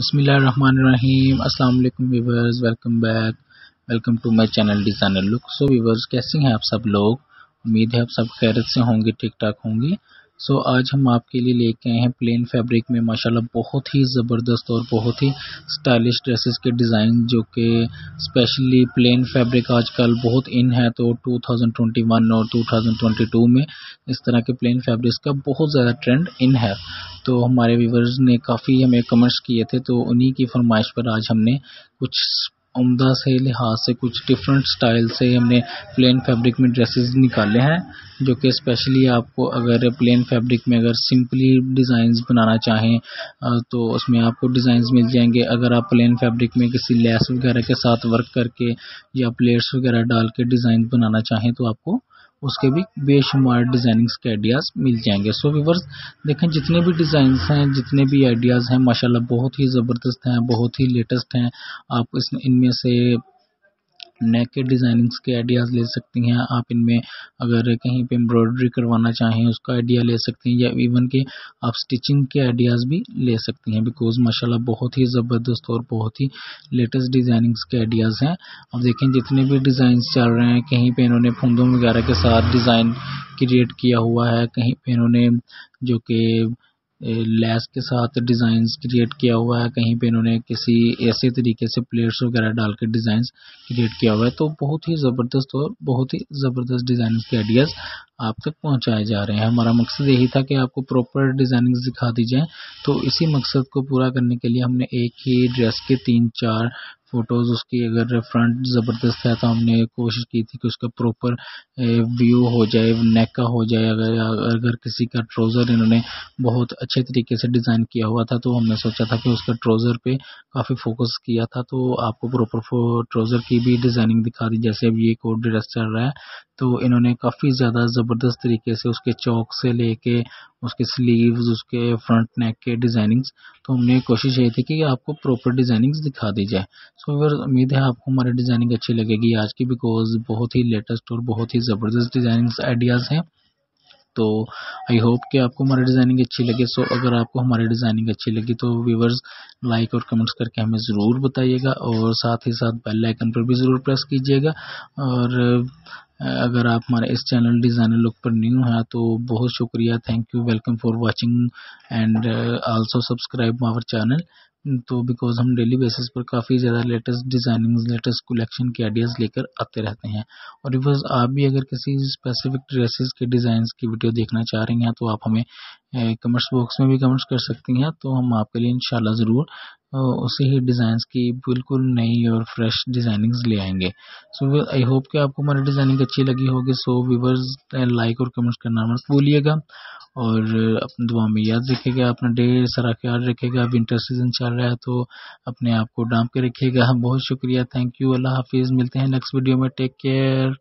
बसमीम अल्लाम viewers welcome back welcome to my channel designer look so viewers कैसे हैं आप सब लोग उम्मीद है आप सब खैरत से होंगे ठीक ठाक होंगे सो so, आज हम आपके लिए लेके आए हैं प्लेन फैब्रिक में माशाल्लाह बहुत ही ज़बरदस्त और बहुत ही स्टाइलिश ड्रेसेस के डिज़ाइन जो कि स्पेशली प्लेन फैब्रिक आजकल बहुत इन है तो 2021 और 2022 में इस तरह के प्लेन फैब्रिक्स का बहुत ज़्यादा ट्रेंड इन है तो हमारे व्यूवर्स ने काफ़ी हमें कमेंट्स किए थे तो उन्हीं की फरमाइश पर आज हमने कुछ उमदा से लिहाज से कुछ डिफरेंट स्टाइल से हमने प्लेन फैब्रिक में ड्रेसेस निकाले हैं जो कि स्पेशली आपको अगर प्लेन फैब्रिक में अगर सिंपली डिज़ाइन बनाना चाहें तो उसमें आपको डिज़ाइन मिल जाएंगे अगर आप प्लेन फैब्रिक में किसी लेस वगैरह के साथ वर्क करके या प्लेट्स वगैरह डाल के डिज़ाइन बनाना चाहें तो आपको उसके भी बेशुमार डिज़ाइनिंग्स के आइडियाज़ मिल जाएंगे सो व्यूवर्स देखें जितने भी डिज़ाइंस हैं जितने भी आइडियाज़ हैं माशाल्लाह बहुत ही ज़बरदस्त हैं बहुत ही लेटेस्ट हैं आप इस इनमें से नेकेड डिज़ाइनिंग्स के आइडियाज़ ले सकती हैं आप इनमें अगर कहीं पे एम्ब्रॉयडरी करवाना चाहें उसका आइडिया ले सकती हैं या इवन के आप स्टिचिंग के आइडियाज़ भी ले सकती हैं बिकॉज माशाल्लाह बहुत ही ज़बरदस्त और बहुत ही लेटेस्ट डिज़ाइनिंग्स के आइडियाज़ हैं अब देखें जितने भी डिज़ाइन चल रहे हैं कहीं पर इन्होंने फूंदों वगैरह के साथ डिज़ाइन क्रिएट किया हुआ है कहीं पर इन्होंने जो कि लैस के साथ डिज़ाइन क्रिएट किया हुआ है कहीं पे इन्होंने किसी ऐसे तरीके से प्लेट्स वगैरह डाल के डिज़ाइन क्रिएट किया हुआ है तो बहुत ही ज़बरदस्त और बहुत ही ज़बरदस्त डिज़ाइनिंग के आइडियाज़ आप तक पहुंचाए जा रहे हैं हमारा मकसद यही था कि आपको प्रॉपर डिज़ाइनिंग दिखा दी जाए तो इसी मकसद को पूरा करने के लिए हमने एक ही ड्रेस के तीन चार फ़ोटोज़ उसकी अगर फ्रंट ज़बरदस्त है तो हमने कोशिश की थी कि उसका प्रॉपर व्यू हो जाए नेक का हो जाए अगर अगर किसी का ट्राउज़र इन्होंने बहुत अच्छे तरीके से डिज़ाइन किया हुआ था तो हमने सोचा था कि उसका ट्राउज़र पे काफ़ी फोकस किया था तो आपको प्रॉपर ट्राउज़र की भी डिज़ाइनिंग दिखा दी जैसे अब ये कोड ड्रेस चल रहा है तो इन्होंने काफ़ी ज़्यादा ज़बरदस्त तरीके से उसके चौक से लेके उसके स्लीव्स उसके फ्रंट नेक के डिज़ाइनिंग्स तो हमने कोशिश यही थी कि आपको प्रॉपर डिज़ाइनिंग्स दिखा दी जाए सो अगर उम्मीद है आपको हमारी डिज़ाइनिंग अच्छी लगेगी आज की बिकॉज बहुत ही लेटेस्ट और बहुत ही ज़बरदस्त डिज़ाइनिंग्स आइडियाज़ हैं तो आई होप कि आपको हमारी डिज़ाइनिंग अच्छी लगे सो अगर आपको हमारी डिज़ाइनिंग अच्छी लगी तो व्यूवर्स लाइक और कमेंट्स करके हमें ज़रूर बताइएगा और साथ ही साथ बेल आइकन पर भी ज़रूर प्रेस कीजिएगा और अगर आप हमारे इस चैनल डिज़ाइनर लुक पर न्यू हैं तो बहुत शुक्रिया thank you welcome for watching and also subscribe our channel तो बिकॉज हम डेली बेसिस पर काफ़ी ज़्यादा लेटेस्ट डिज़ाइनिंग लेटेस्ट कलेक्शन के आइडियाज़ लेकर आते रहते हैं और रिवर्स आप भी अगर किसी स्पेसिफिक ड्रेसेस के डिज़ाइन की वीडियो देखना चाह रही हैं तो आप हमें कमेंट्स uh, बॉक्स में भी कमेंट्स कर सकती हैं तो हम आपके लिए इंशाल्लाह ज़रूर उसी ही डिज़ाइंस की बिल्कुल नई और फ्रेश डिज़ाइनिंग्स ले आएंगे सो आई होप कि आपको हमारी डिज़ाइनिंग अच्छी लगी होगी सो व्यूवर्स लाइक और कमेंट्स करना मत भूलिएगा और अपनी दुआ में याद रखिएगा अपना ढेर सारा ख्याल रखेगा विंटर सीजन चल रहा है तो अपने आप को डांप के रखिएगा बहुत शुक्रिया थैंक यू अल्लाह हाफिज़ मिलते हैं नेक्स्ट वीडियो में टेक केयर